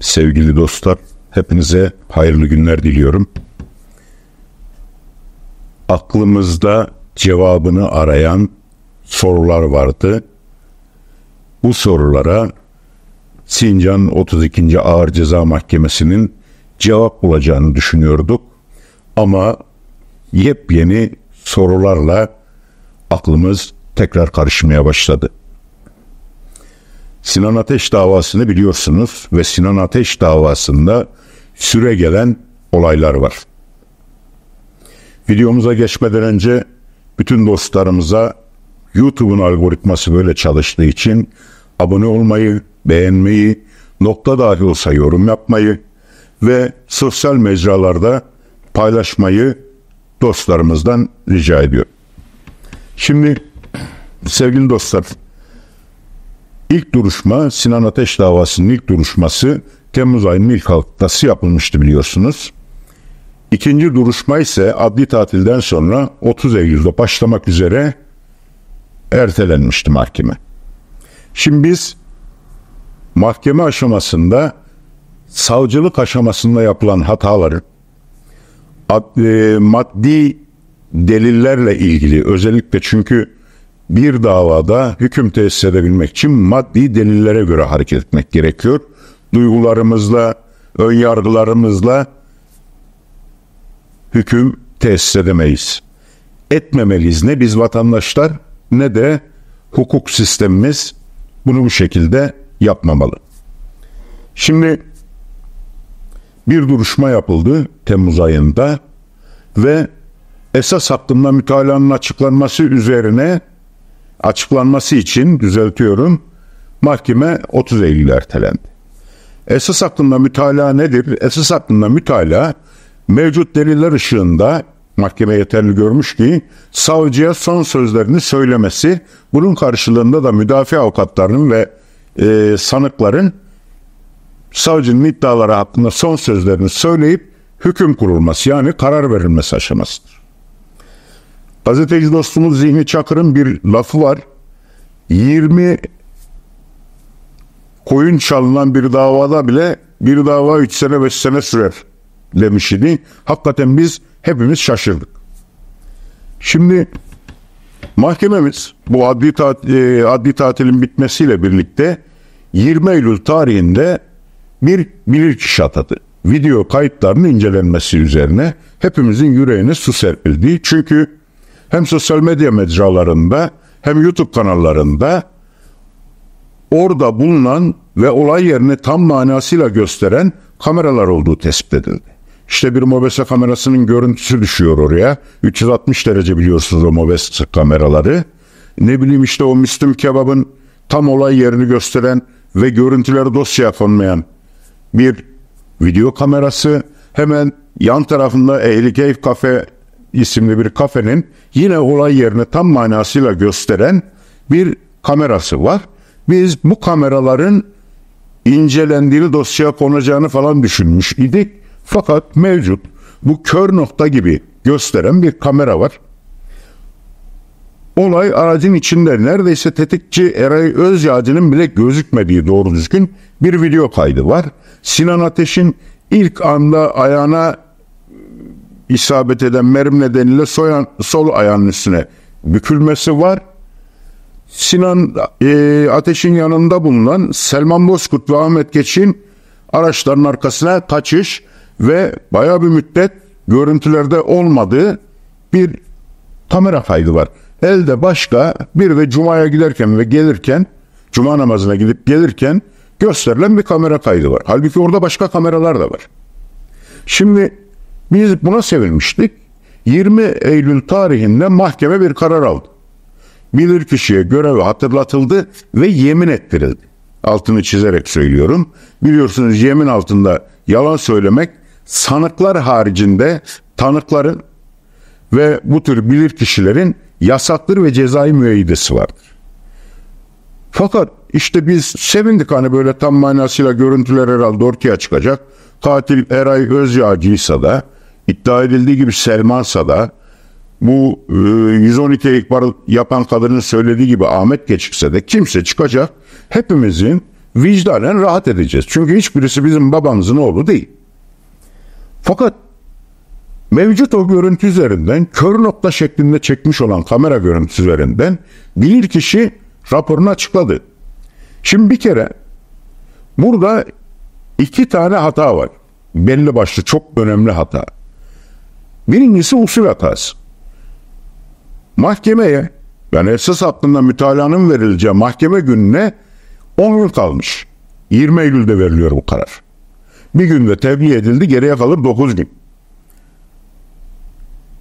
Sevgili dostlar, hepinize hayırlı günler diliyorum. Aklımızda cevabını arayan sorular vardı. Bu sorulara Sincan 32. Ağır Ceza Mahkemesi'nin cevap bulacağını düşünüyorduk. Ama yepyeni sorularla aklımız tekrar karışmaya başladı. Sinan Ateş davasını biliyorsunuz ve Sinan Ateş davasında süre gelen olaylar var. Videomuza geçmeden önce bütün dostlarımıza YouTube'un algoritması böyle çalıştığı için abone olmayı, beğenmeyi, nokta dahi olsa yorum yapmayı ve sosyal mecralarda paylaşmayı dostlarımızdan rica ediyorum. Şimdi sevgili dostlar İlk duruşma Sinan Ateş davasının ilk duruşması Temmuz ayının ilk haftası yapılmıştı biliyorsunuz. İkinci duruşma ise adli tatilden sonra 30 Eylül'de başlamak üzere ertelenmişti mahkeme. Şimdi biz mahkeme aşamasında savcılık aşamasında yapılan hataların e, maddi delillerle ilgili özellikle çünkü bir davada hüküm tesis edebilmek için maddi delillere göre hareket etmek gerekiyor. Duygularımızla, önyargılarımızla hüküm tesis edemeyiz. Etmemeliyiz ne biz vatandaşlar ne de hukuk sistemimiz bunu bu şekilde yapmamalı. Şimdi bir duruşma yapıldı Temmuz ayında ve esas hakkında mütalaanın açıklanması üzerine açıklanması için düzeltiyorum mahkeme 30 Eylül ertelendi. Esas hakkında mütalaa nedir? Esas hakkında mütalaa mevcut deliller ışığında mahkeme yeterli görmüş ki savcıya son sözlerini söylemesi bunun karşılığında da müdafi avukatlarının ve e, sanıkların savcının iddiaları hakkında son sözlerini söyleyip hüküm kurulması yani karar verilmesi aşamasıdır. Gazeteci dostumuz Zihni Çakır'ın bir lafı var. 20 koyun çalınan bir davada bile bir dava 3 sene 5 sene sürer demiş idi. Hakikaten biz hepimiz şaşırdık. Şimdi mahkememiz bu adli, tat, e, adli tatilin bitmesiyle birlikte 20 Eylül tarihinde bir bilirkişi atadı. Video kayıtlarının incelenmesi üzerine hepimizin yüreğine su serpildi. Çünkü hem sosyal medya mecralarında hem YouTube kanallarında orada bulunan ve olay yerini tam manasıyla gösteren kameralar olduğu tespit edildi. İşte bir mobese kamerasının görüntüsü düşüyor oraya. 360 derece biliyorsunuz o mobese kameraları. Ne bileyim işte o Müslüm Kebab'ın tam olay yerini gösteren ve görüntüleri dosyaya konmayan bir video kamerası. Hemen yan tarafında Ehli Keyif Kafe isimli bir kafenin yine olay yerini tam manasıyla gösteren bir kamerası var. Biz bu kameraların incelendiğini dosyaya konacağını falan düşünmüş idik. Fakat mevcut bu kör nokta gibi gösteren bir kamera var. Olay aracın içinde neredeyse tetikçi Eray Özyağcı'nın bile gözükmediği doğru düzgün bir video kaydı var. Sinan Ateş'in ilk anda ayağına isabet eden mermi nedeniyle soyan, sol ayağının üstüne bükülmesi var. Sinan e, Ateş'in yanında bulunan Selman Bozkurt ve Ahmet Geçin araçların arkasına kaçış ve baya bir müddet görüntülerde olmadığı bir kamera kaydı var. Elde başka bir de Cuma'ya giderken ve gelirken Cuma namazına gidip gelirken gösterilen bir kamera kaydı var. Halbuki orada başka kameralar da var. Şimdi biz buna sevinmiştik. 20 Eylül tarihinde mahkeme bir karar aldı. Bilir kişiye görevi hatırlatıldı ve yemin ettirildi. Altını çizerek söylüyorum. Biliyorsunuz yemin altında yalan söylemek sanıklar haricinde tanıkların ve bu tür bilir kişilerin yasaktır ve cezai müeyyidesi vardır. Fakat işte biz sevindik hani böyle tam manasıyla görüntüler herhalde ortaya çıkacak. Katil Eray Özyağcıysa da İddia edildiği gibi Selman Sada bu 112 e, ihbar yapan kadının söylediği gibi Ahmet geçikse de kimse çıkacak hepimizin vicdanen rahat edeceğiz. Çünkü hiçbirisi bizim babamızın oğlu değil. Fakat mevcut o görüntü üzerinden kör nokta şeklinde çekmiş olan kamera görüntüsü üzerinden bilir kişi raporunu açıkladı. Şimdi bir kere burada iki tane hata var. Belli başlı çok önemli hata. Birincisi usul hatası. Mahkemeye, yani esas hakkında mütalanın verileceği mahkeme gününe 10 gün kalmış. 20 Eylül'de veriliyor bu karar. Bir günde tebliğ edildi, geriye kalır 9 gün.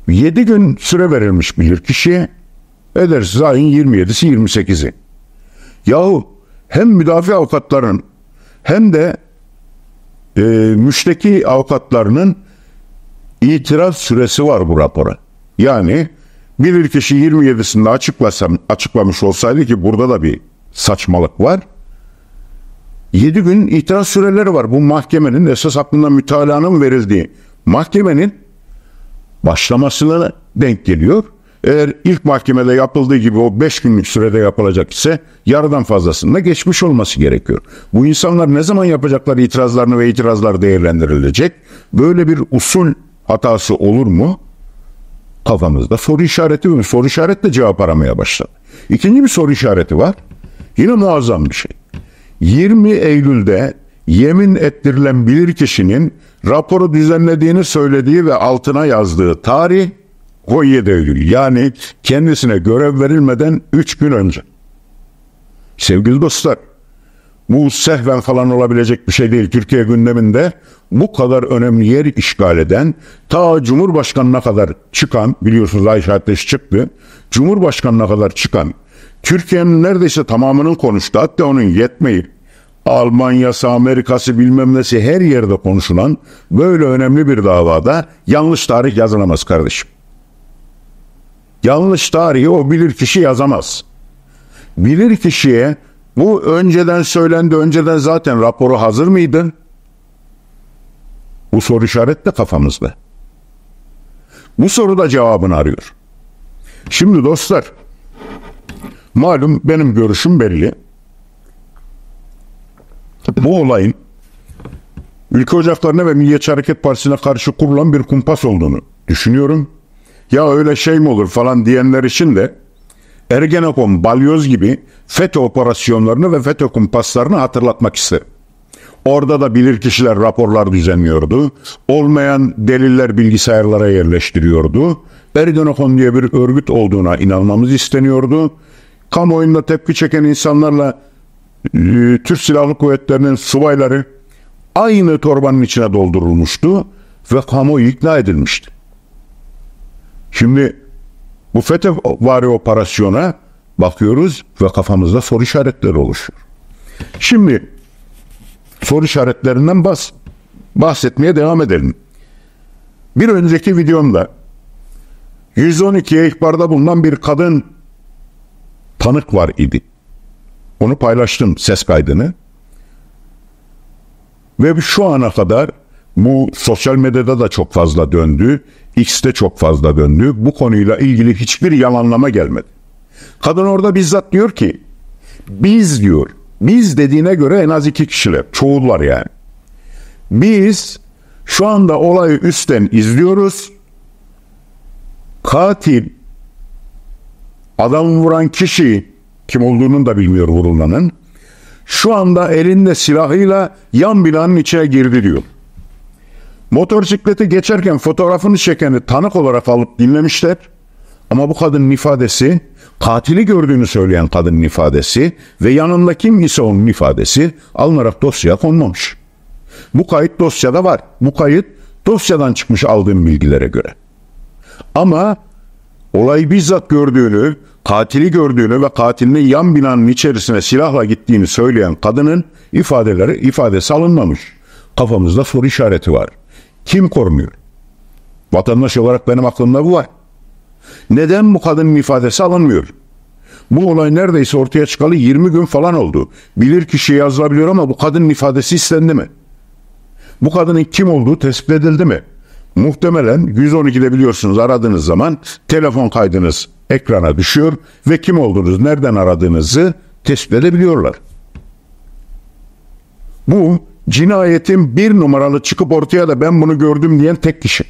7 gün süre verilmiş bilir kişiye. Edersiz ayın 27'si 28'i. Yahu hem müdafi avukatların hem de e, müşteki avukatlarının itiraz süresi var bu rapora. Yani bilir kişi 27'sinde açıklasam, açıklamış olsaydı ki burada da bir saçmalık var. 7 gün itiraz süreleri var. Bu mahkemenin esas hakkında mütalanın verildiği mahkemenin başlamasına denk geliyor. Eğer ilk mahkemede yapıldığı gibi o 5 günlük sürede yapılacak ise yarıdan fazlasında geçmiş olması gerekiyor. Bu insanlar ne zaman yapacakları itirazlarını ve itirazlar değerlendirilecek? Böyle bir usul hatası olur mu? Kafamızda soru işareti mi? soru işaretle cevap aramaya başladı. İkinci bir soru işareti var. Yine muazzam bir şey. 20 Eylül'de yemin ettirilen kişinin raporu düzenlediğini söylediği ve altına yazdığı tarih 17 Eylül. Yani kendisine görev verilmeden 3 gün önce. Sevgili dostlar, bu sehven falan olabilecek bir şey değil. Türkiye gündeminde bu kadar önemli yer işgal eden ta Cumhurbaşkanı'na kadar çıkan biliyorsunuz Ayşe Ateş çıktı. Cumhurbaşkanı'na kadar çıkan Türkiye'nin neredeyse tamamının konuştu. Hatta onun yetmeyip Almanya'sı, Amerika'sı bilmem nesi her yerde konuşulan böyle önemli bir davada yanlış tarih yazılamaz kardeşim. Yanlış tarihi o bilir kişi yazamaz. Bilir kişiye bu önceden söylendi, önceden zaten raporu hazır mıydı? Bu soru işaret de kafamızda. Bu soru da cevabını arıyor. Şimdi dostlar, malum benim görüşüm belli. Bu olayın ülke ocaklarına ve Milliyetçi Hareket Partisi'ne karşı kurulan bir kumpas olduğunu düşünüyorum. Ya öyle şey mi olur falan diyenler için de Ergenekon, Balyoz gibi FETÖ operasyonlarını ve FETÖ kumpaslarını hatırlatmak isterim. Orada da bilirkişiler raporlar düzenliyordu. Olmayan deliller bilgisayarlara yerleştiriyordu. Ergenekon diye bir örgüt olduğuna inanmamız isteniyordu. Kamuoyunda tepki çeken insanlarla e, Türk Silahlı Kuvvetleri'nin subayları aynı torbanın içine doldurulmuştu ve kamuoyu ikna edilmişti. Şimdi bu FETÖ vari operasyona bakıyoruz ve kafamızda soru işaretleri oluşuyor. Şimdi soru işaretlerinden bahs bahsetmeye devam edelim. Bir önceki videomda 112 ihbarda bulunan bir kadın tanık var idi. Onu paylaştım ses kaydını. Ve şu ana kadar bu sosyal medyada da çok fazla döndü. X'te çok fazla döndü. Bu konuyla ilgili hiçbir yalanlama gelmedi. Kadın orada bizzat diyor ki biz diyor biz dediğine göre en az iki kişiler çoğullar yani. Biz şu anda olayı üstten izliyoruz. Katil adam vuran kişi kim olduğunu da bilmiyor vurulanın. Şu anda elinde silahıyla yan binanın içine girdi diyor. Motorsikleti geçerken fotoğrafını çekeni tanık olarak alıp dinlemişler. Ama bu kadının ifadesi, katili gördüğünü söyleyen kadının ifadesi ve yanında kim ise onun ifadesi alınarak dosyaya konmamış. Bu kayıt dosyada var. Bu kayıt dosyadan çıkmış aldığım bilgilere göre. Ama olayı bizzat gördüğünü, katili gördüğünü ve katilinin yan binanın içerisine silahla gittiğini söyleyen kadının ifadeleri ifadesi alınmamış. Kafamızda soru işareti var. Kim korunuyor? Vatandaş olarak benim aklımda bu var. Neden bu kadının ifadesi alınmıyor? Bu olay neredeyse ortaya çıkalı 20 gün falan oldu. Bilir kişi yazılabiliyor ama bu kadının ifadesi istendi mi? Bu kadının kim olduğu tespit edildi mi? Muhtemelen 112'de biliyorsunuz aradığınız zaman telefon kaydınız ekrana düşüyor ve kim olduğunuz, nereden aradığınızı tespit edebiliyorlar. Bu cinayetin bir numaralı çıkıp ortaya da ben bunu gördüm diyen tek kişi.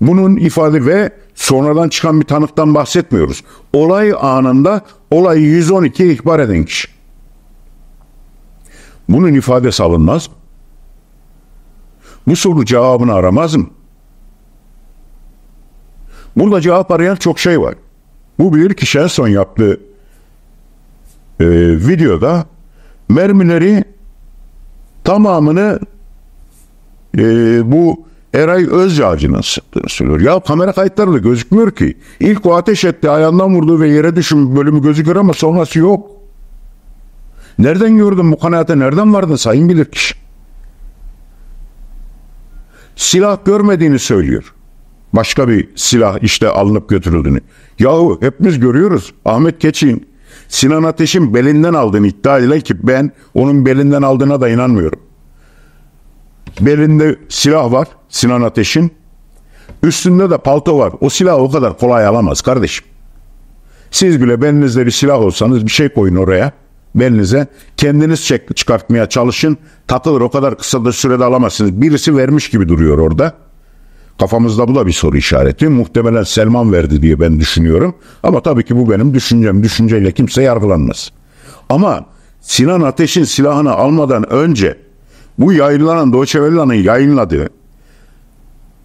Bunun ifade ve sonradan çıkan bir tanıktan bahsetmiyoruz. Olay anında olayı 112 ihbar eden kişi. Bunun ifadesi alınmaz mı? Bu soru cevabını aramaz mı? Burada cevap arayan çok şey var. Bu bir kişi en son yaptığı e, videoda mermileri tamamını e, bu Eray Özyağcı'nın sıktığını söylüyor. Ya kamera kayıtlarında gözükmüyor ki. İlk o ateş etti ayağından vurdu ve yere düşün bölümü gözüküyor ama sonrası yok. Nereden gördün bu kanaate nereden vardın sayın bilir bilirkişi? Silah görmediğini söylüyor. Başka bir silah işte alınıp götürüldüğünü. Yahu hepimiz görüyoruz. Ahmet Keçi'nin Sinan Ateş'in belinden aldığını iddia ile ki ben onun belinden aldığına da inanmıyorum. Belinde silah var Sinan Ateş'in. Üstünde de palto var. O silahı o kadar kolay alamaz kardeşim. Siz bile belinizde bir silah olsanız bir şey koyun oraya. Belinize kendiniz çek, çıkartmaya çalışın. Takılır o kadar kısa da sürede alamazsınız. Birisi vermiş gibi duruyor orada. Kafamızda bu da bir soru işareti. Muhtemelen Selman verdi diye ben düşünüyorum. Ama tabii ki bu benim düşüncem. Düşünceyle kimse yargılanmaz. Ama Sinan Ateş'in silahını almadan önce bu yayınlanan Deutsche yayınladığı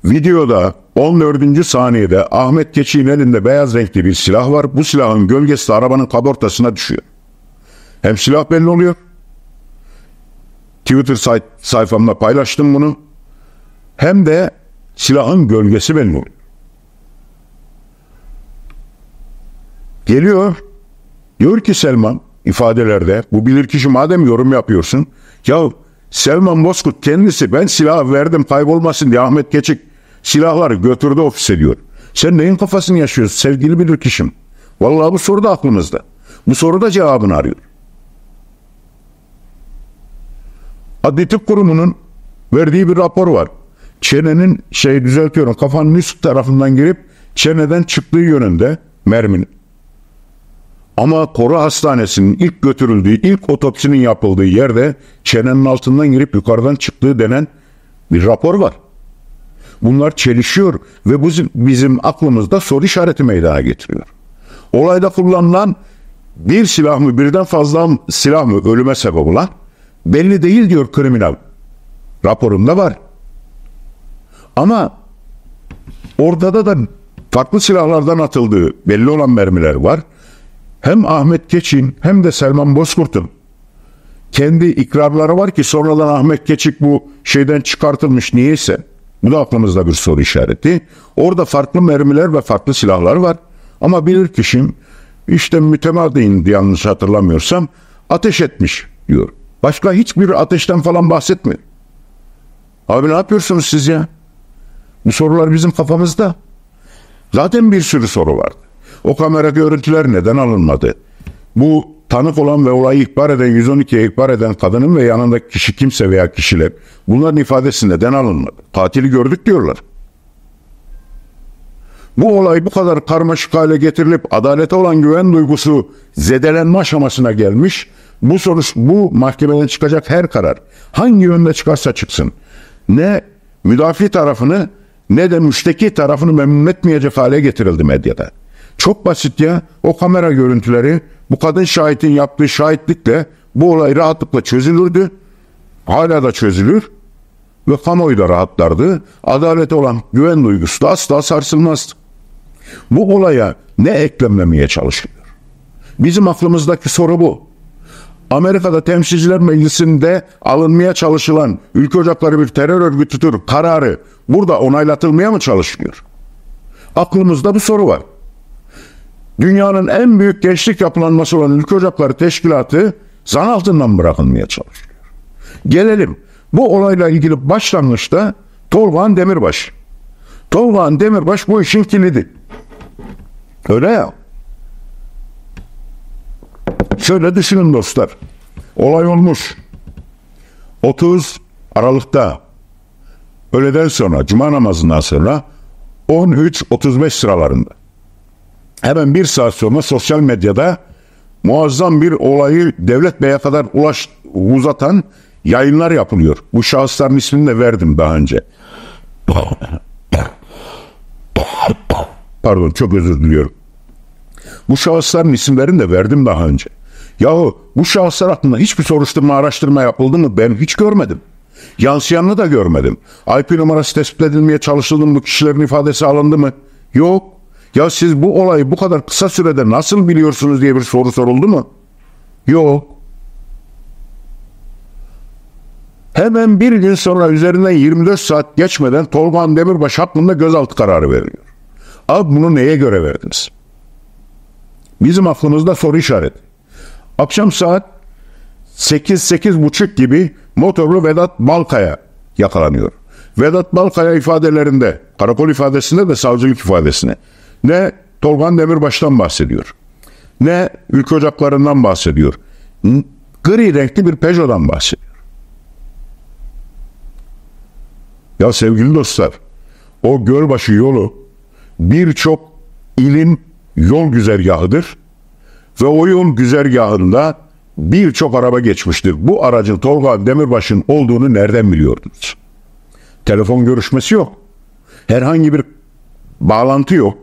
videoda 14. saniyede Ahmet Keçi'nin elinde beyaz renkli bir silah var. Bu silahın gölgesi de arabanın kabortasına düşüyor. Hem silah belli oluyor. Twitter say sayfamda paylaştım bunu. Hem de silahın gölgesi benim. Geliyor. Diyor ki Selman ifadelerde bu bilirkişi madem yorum yapıyorsun. Ya Selman Bozkurt kendisi ben silah verdim kaybolmasın diye Ahmet Keçik silahları götürdü ofise diyor. Sen neyin kafasını yaşıyorsun sevgili bilirkişim? Vallahi bu soru da aklımızda. Bu soru da cevabını arıyor. Adli Tıp Kurumu'nun verdiği bir rapor var çenenin şeyi düzeltiyorum kafanın üst tarafından girip çeneden çıktığı yönünde merminin. Ama Koru Hastanesi'nin ilk götürüldüğü, ilk otopsinin yapıldığı yerde çenenin altından girip yukarıdan çıktığı denen bir rapor var. Bunlar çelişiyor ve bu bizim aklımızda soru işareti meydana getiriyor. Olayda kullanılan bir silah mı birden fazla silah mı ölüme sebep olan belli değil diyor kriminal. raporumda var. Ama orada da farklı silahlardan atıldığı belli olan mermiler var. Hem Ahmet Keçin hem de Selman Bozkurt'un kendi ikrarları var ki sonradan Ahmet Keçik bu şeyden çıkartılmış niyeyse. Bu da aklımızda bir soru işareti. Orada farklı mermiler ve farklı silahlar var. Ama bilir kişim işte mütemadiyin yanlış hatırlamıyorsam ateş etmiş diyor. Başka hiçbir ateşten falan bahsetmiyor. Abi ne yapıyorsunuz siz ya? Bu sorular bizim kafamızda. Zaten bir sürü soru vardı. O kamera görüntüler neden alınmadı? Bu tanık olan ve olayı ihbar eden 112'ye ihbar eden kadının ve yanındaki kişi kimse veya kişiler bunların ifadesi neden alınmadı? Katili gördük diyorlar. Bu olay bu kadar karmaşık hale getirilip adalete olan güven duygusu zedelenme aşamasına gelmiş. Bu soru bu mahkemeden çıkacak her karar hangi yönde çıkarsa çıksın ne müdafi tarafını ne de müşteki tarafını memnun etmeyecek hale getirildi medyada. Çok basit ya o kamera görüntüleri bu kadın şahitin yaptığı şahitlikle bu olay rahatlıkla çözülürdü. Hala da çözülür ve kamuoyu da rahatlardı. Adalete olan güven duygusu da asla sarsılmazdı. Bu olaya ne eklemlemeye çalışılıyor? Bizim aklımızdaki soru bu. Amerika'da Temsilciler Meclisi'nde alınmaya çalışılan ülke ocakları bir terör örgütüdür kararı burada onaylatılmaya mı çalışılıyor? Aklımızda bir soru var. Dünyanın en büyük gençlik yapılanması olan Ülke Ocakları Teşkilatı zan altından bırakılmaya çalışıyor. Gelelim bu olayla ilgili başlangıçta Tolvan Demirbaş. Tolvan Demirbaş bu işin kilidi. Öyle ya. Şöyle düşünün dostlar. Olay olmuş. 30 Aralık'ta öğleden sonra, cuma namazından sonra 13-35 sıralarında. Hemen bir saat sonra sosyal medyada muazzam bir olayı devlet beye kadar ulaş, uzatan yayınlar yapılıyor. Bu şahısların ismini de verdim daha önce. Pardon çok özür diliyorum. Bu şahısların isimlerini de verdim daha önce. Yahu bu şahıslar hakkında hiçbir soruşturma araştırma yapıldı mı ben hiç görmedim. Yansıyanını da görmedim. IP numarası tespit edilmeye çalışıldı mı? Kişilerin ifadesi alındı mı? Yok. Ya siz bu olayı bu kadar kısa sürede nasıl biliyorsunuz diye bir soru soruldu mu? Yok. Hemen bir gün sonra üzerinden 24 saat geçmeden Tolgan Demirbaş hakkında gözaltı kararı veriliyor. Abi bunu neye göre verdiniz? Bizim aklımızda soru işareti. Akşam saat 8-8.5 gibi motorlu Vedat Balkaya yakalanıyor. Vedat Balkaya ifadelerinde, karakol ifadesinde de savcılık ifadesine ne Tolgan Demirbaş'tan bahsediyor. Ne ülke ocaklarından bahsediyor. Gri renkli bir Peugeot'dan bahsediyor. Ya sevgili dostlar, o Gölbaşı yolu birçok ilin yol güzergahıdır ve o yol güzergahında birçok araba geçmiştir. Bu aracın Tolga Demirbaş'ın olduğunu nereden biliyordunuz? Telefon görüşmesi yok. Herhangi bir bağlantı yok.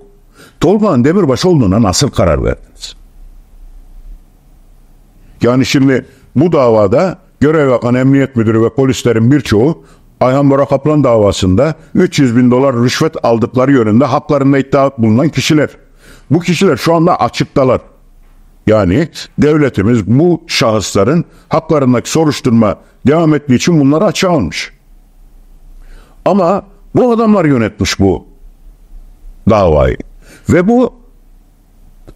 Tolga Demirbaş olduğuna nasıl karar verdiniz? Yani şimdi bu davada görev yapan emniyet müdürü ve polislerin birçoğu Ayhan Bora Kaplan davasında 300 bin dolar rüşvet aldıkları yönünde haklarında iddia bulunan kişiler. Bu kişiler şu anda açıktalar. Yani devletimiz bu şahısların haklarındaki soruşturma devam ettiği için bunları açığa almış. Ama bu adamlar yönetmiş bu davayı. Ve bu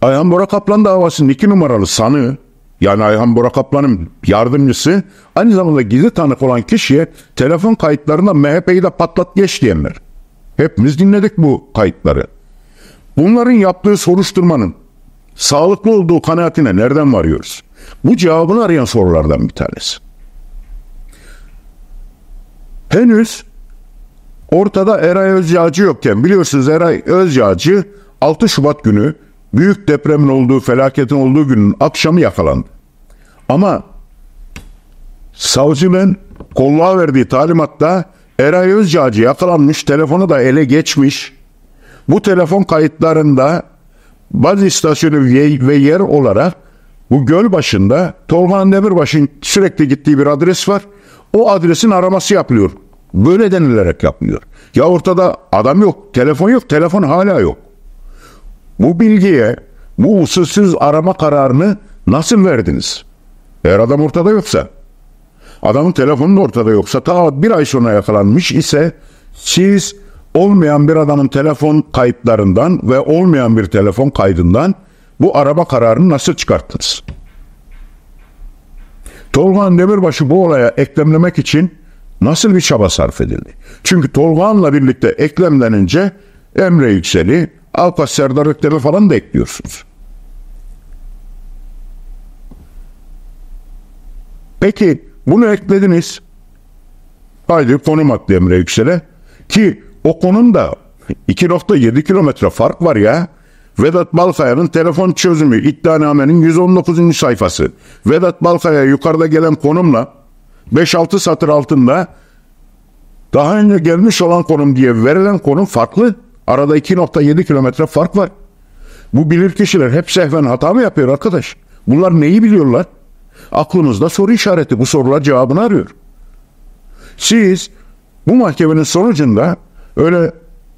Ayhan Bora Kaplan davasının iki numaralı sanı, yani Ayhan Bora Kaplan'ın yardımcısı aynı zamanda gizli tanık olan kişiye telefon kayıtlarında MHP'yi de patlat geç diyenler. Hepimiz dinledik bu kayıtları. Bunların yaptığı soruşturmanın sağlıklı olduğu kanaatine nereden varıyoruz? Bu cevabını arayan sorulardan bir tanesi. Henüz ortada Eray Özyağcı yokken biliyorsunuz Eray Özyağcı 6 Şubat günü büyük depremin olduğu felaketin olduğu günün akşamı yakalandı. Ama savcının kolluğa verdiği talimatta Eray Özyağcı yakalanmış, telefonu da ele geçmiş. Bu telefon kayıtlarında baz istasyonu ve yer olarak bu göl başında Tolhan Demirbaş'ın sürekli gittiği bir adres var. O adresin araması yapılıyor. Böyle denilerek yapılıyor. Ya ortada adam yok, telefon yok, telefon hala yok. Bu bilgiye bu usulsüz arama kararını nasıl verdiniz? Eğer adam ortada yoksa, adamın telefonu da ortada yoksa ta bir ay sonra yakalanmış ise siz olmayan bir adamın telefon kayıtlarından ve olmayan bir telefon kaydından bu araba kararını nasıl çıkarttınız? Tolgan Demirbaş'ı bu olaya eklemlemek için nasıl bir çaba sarf edildi? Çünkü Tolgan'la birlikte eklemlenince Emre Yüksel'i, Alkas Serdar Öktem'i falan da ekliyorsunuz. Peki bunu eklediniz. Haydi konum attı Emre Yüksel'e ki o konumda 2.7 kilometre fark var ya. Vedat Balkaya'nın telefon çözümü iddianamenin 119. sayfası. Vedat Balkaya yukarıda gelen konumla 5-6 satır altında daha önce gelmiş olan konum diye verilen konum farklı. Arada 2.7 kilometre fark var. Bu bilir kişiler hep sehven hata mı yapıyor arkadaş? Bunlar neyi biliyorlar? Aklınızda soru işareti bu sorular cevabını arıyor. Siz bu mahkemenin sonucunda Öyle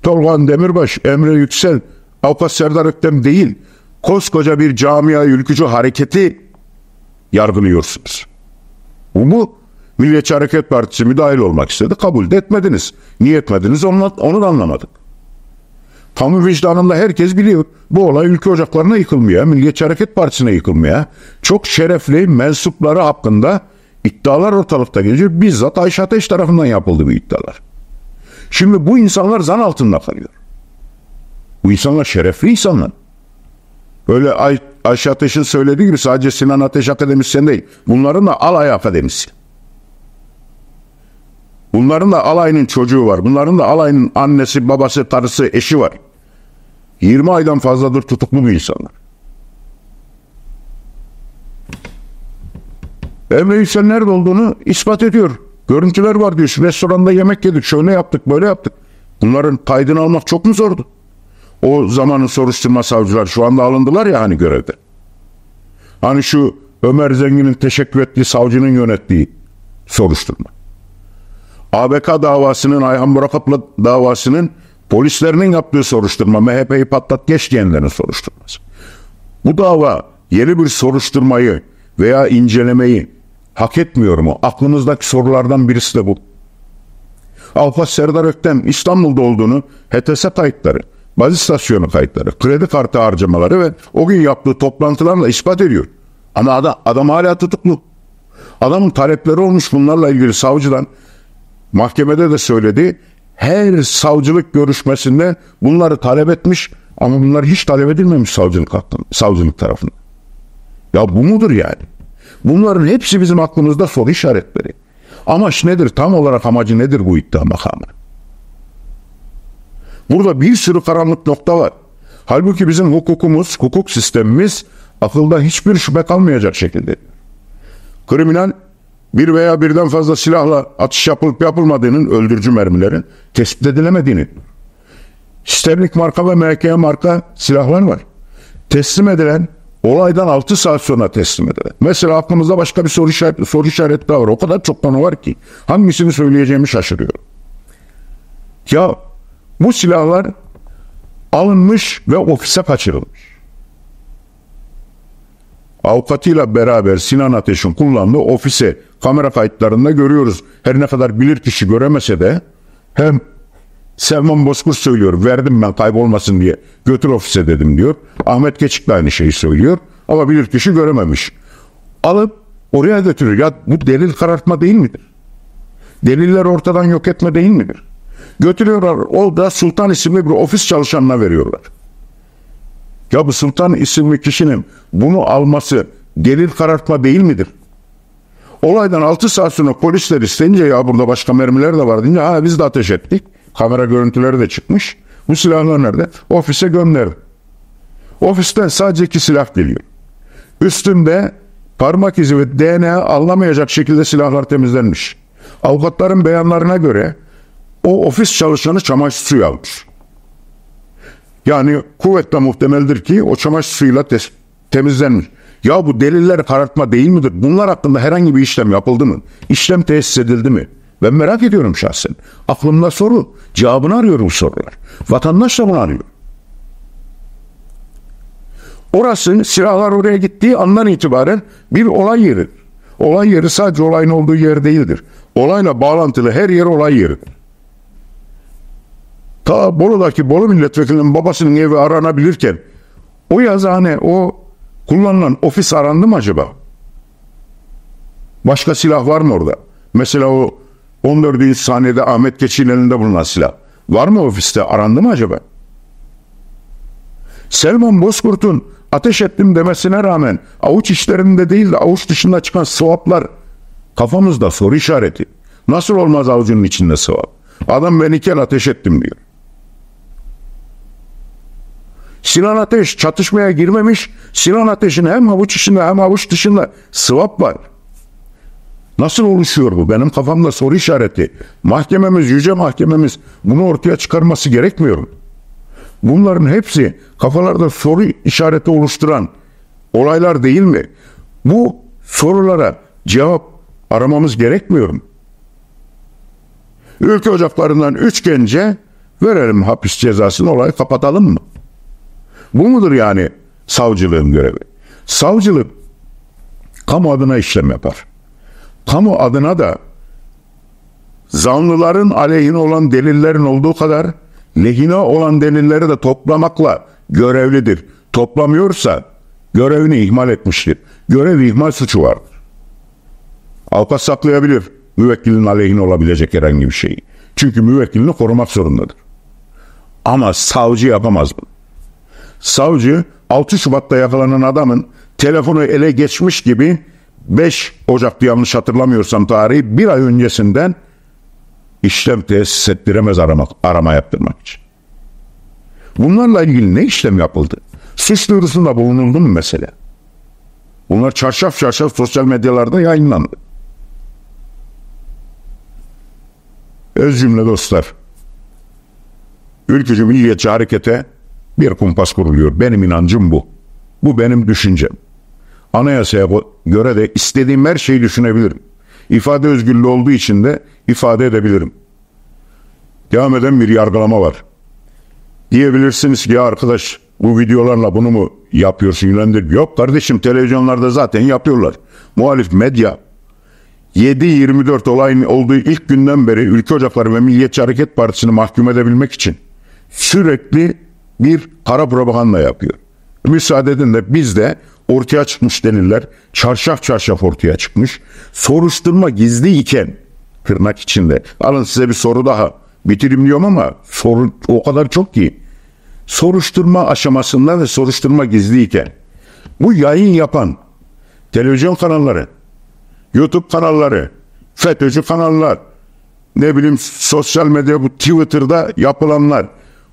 Tolgan Demirbaş, Emre Yüksel, Avukat Serdar Öktem değil. Koskoca bir camia ülkücü hareketi yargılıyorsunuz. Bu mu? Milliyetçi Hareket Partisi müdahil olmak istedi. Kabul de etmediniz. Niye etmediniz onu, onu da anlamadık. Tam vicdanında herkes biliyor. Bu olay ülke ocaklarına yıkılmaya, Milliyetçi Hareket Partisi'ne yıkılmaya, çok şerefli mensupları hakkında iddialar ortalıkta geziyor. Bizzat Ayşe Ateş tarafından yapıldı bu iddialar. Şimdi bu insanlar zan altında kalıyor. Bu insanlar şerefli insanlar. Böyle Ay Ayşe Ateş'in söylediği gibi sadece Sinan Ateş akademisyen değil. Bunların da alay akademisyen. Bunların da alayının çocuğu var. Bunların da alayının annesi, babası, tarısı, eşi var. 20 aydan fazladır tutuklu bu insanlar. Emre Yüksel nerede olduğunu ispat ediyor. Görüntüler var diyorsun. Restoranda yemek yedik, şöyle yaptık, böyle yaptık. Bunların kaydını almak çok mu zordu? O zamanın soruşturma savcılar şu anda alındılar ya hani görevde. Hani şu Ömer Zengin'in teşekkür ettiği savcının yönettiği soruşturma. ABK davasının, Ayhan Murakap'la davasının polislerinin yaptığı soruşturma, MHP'yi patlat geç diyenlerin soruşturması. Bu dava yeni bir soruşturmayı veya incelemeyi Hak etmiyor mu? Aklımızdaki sorulardan birisi de bu. Alfa Serdar Öktem İstanbul'da olduğunu HTS kayıtları, baz istasyonu kayıtları, kredi kartı harcamaları ve o gün yaptığı toplantılarla ispat ediyor. Ama adam, adam hala tutuklu. Adamın talepleri olmuş bunlarla ilgili savcıdan mahkemede de söyledi. Her savcılık görüşmesinde bunları talep etmiş ama bunlar hiç talep edilmemiş savcılık, savcılık tarafından. Ya bu mudur yani? Bunların hepsi bizim aklımızda soru işaretleri. Amaç nedir? Tam olarak amacı nedir bu iddia makamı? Burada bir sürü karanlık nokta var. Halbuki bizim hukukumuz, hukuk sistemimiz akılda hiçbir şüphe kalmayacak şekilde. Kriminal bir veya birden fazla silahla atış yapılıp yapılmadığının öldürücü mermilerin tespit edilemediğini. Sterling marka ve MK marka silahlar var. Teslim edilen Olaydan 6 saat sonra teslim eder. Mesela aklımızda başka bir soru işareti, soru işareti daha var. O kadar çok konu var ki hangisini söyleyeceğimi şaşırıyorum. Ya bu silahlar alınmış ve ofise kaçırılmış. Avukatıyla beraber Sinan Ateş'in kullandığı ofise kamera kayıtlarında görüyoruz. Her ne kadar bilir kişi göremese de hem Selman Bozkurt söylüyor. Verdim ben kaybolmasın diye. Götür ofise dedim diyor. Ahmet Geçik de aynı şeyi söylüyor. Ama bilir kişi görememiş. Alıp oraya götürür. Ya bu delil karartma değil midir? Deliller ortadan yok etme değil midir? Götürüyorlar. O da Sultan isimli bir ofis çalışanına veriyorlar. Ya bu Sultan isimli kişinin bunu alması delil karartma değil midir? Olaydan 6 saat sonra polisler isteyince ya burada başka mermiler de var deyince ha biz de ateş ettik. Kamera görüntüleri de çıkmış. Bu silahlar nerede? Ofise gönderdim. Ofisten sadece iki silah geliyor. Üstünde parmak izi ve DNA anlamayacak şekilde silahlar temizlenmiş. Avukatların beyanlarına göre o ofis çalışanı çamaşır suyu almış. Yani kuvvetle muhtemeldir ki o çamaşır suyuyla te- temizlenmiş. Ya bu deliller karartma değil midir? Bunlar hakkında herhangi bir işlem yapıldı mı? İşlem tesis edildi mi? Ben merak ediyorum şahsen. Aklımda soru. Cevabını arıyorum sorular. Vatandaş da bunu arıyor. Orası silahlar oraya gittiği andan itibaren bir olay yeri. Olay yeri sadece olayın olduğu yer değildir. Olayla bağlantılı her yer olay yeridir. Ta Bolu'daki Bolu milletvekilinin babasının evi aranabilirken o yazıhane, o kullanılan ofis arandı mı acaba? Başka silah var mı orada? Mesela o 14. saniyede Ahmet Geçin elinde bulunan silah. Var mı ofiste? Arandı mı acaba? Selman Bozkurt'un ateş ettim demesine rağmen avuç içlerinde değil de avuç dışında çıkan sıvaplar kafamızda soru işareti. Nasıl olmaz avucunun içinde sıvap? Adam ben iken ateş ettim diyor. Sinan Ateş çatışmaya girmemiş. Sinan Ateş'in hem avuç içinde hem avuç dışında sıvap var. Nasıl oluşuyor bu? Benim kafamda soru işareti. Mahkememiz, yüce mahkememiz bunu ortaya çıkarması gerekmiyor mu? Bunların hepsi kafalarda soru işareti oluşturan olaylar değil mi? Bu sorulara cevap aramamız gerekmiyor mu? Ülke ocaklarından üç gence verelim hapis cezasını olayı kapatalım mı? Bu mudur yani savcılığın görevi? Savcılık kamu adına işlem yapar kamu adına da zanlıların aleyhine olan delillerin olduğu kadar lehine olan delilleri de toplamakla görevlidir. Toplamıyorsa görevini ihmal etmiştir. Görev ihmal suçu var. Avukat saklayabilir müvekkilin aleyhine olabilecek herhangi bir şeyi. Çünkü müvekkilini korumak zorundadır. Ama savcı yapamaz bunu. Savcı 6 Şubat'ta yakalanan adamın telefonu ele geçmiş gibi 5 Ocak'ta yanlış hatırlamıyorsam tarihi bir ay öncesinden işlem tesis ettiremez aramak, arama yaptırmak için. Bunlarla ilgili ne işlem yapıldı? Suç duyurusunda bulunuldu mu mesele? Bunlar çarşaf çarşaf sosyal medyalarda yayınlandı. Öz cümle dostlar. Ülkücü Milliyetçi Harekete bir kumpas kuruluyor. Benim inancım bu. Bu benim düşüncem. Anayasaya göre de istediğim her şeyi düşünebilirim. İfade özgürlüğü olduğu için de ifade edebilirim. Devam eden bir yargılama var. Diyebilirsiniz ki ya arkadaş bu videolarla bunu mu yapıyorsun yönlendir? Yok kardeşim televizyonlarda zaten yapıyorlar. Muhalif medya 7-24 olayın olduğu ilk günden beri Ülke Ocakları ve Milliyetçi Hareket Partisi'ni mahkum edebilmek için sürekli bir kara propaganda yapıyor. Müsaade edin de biz de ortaya çıkmış denirler, çarşaf çarşaf ortaya çıkmış. Soruşturma gizli iken tırnak içinde alın size bir soru daha bitireyim diyorum ama soru o kadar çok ki soruşturma aşamasında ve soruşturma gizli iken bu yayın yapan televizyon kanalları, YouTube kanalları, FETÖ'cü kanallar, ne bileyim sosyal medya bu Twitter'da yapılanlar,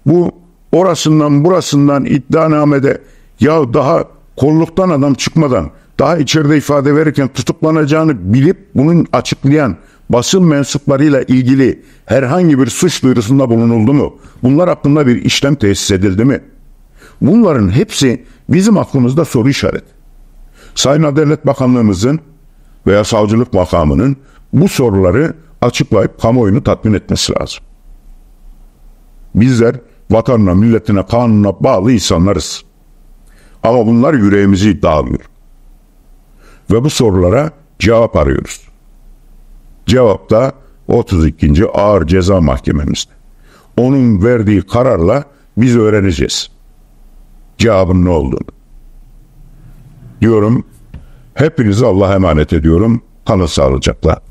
bu orasından burasından iddianamede ya daha kolluktan adam çıkmadan daha içeride ifade verirken tutuklanacağını bilip bunun açıklayan basın mensuplarıyla ilgili herhangi bir suç duyurusunda bulunuldu mu? Bunlar hakkında bir işlem tesis edildi mi? Bunların hepsi bizim aklımızda soru işaret. Sayın Adalet Bakanlığımızın veya savcılık makamının bu soruları açıklayıp kamuoyunu tatmin etmesi lazım. Bizler vatanına, milletine, kanuna bağlı insanlarız. Ama bunlar yüreğimizi dağılmıyor. Ve bu sorulara cevap arıyoruz. Cevap da 32. Ağır Ceza Mahkememizde. Onun verdiği kararla biz öğreneceğiz. Cevabın ne olduğunu. Diyorum, hepinizi Allah'a emanet ediyorum. Kanı sağlıcakla.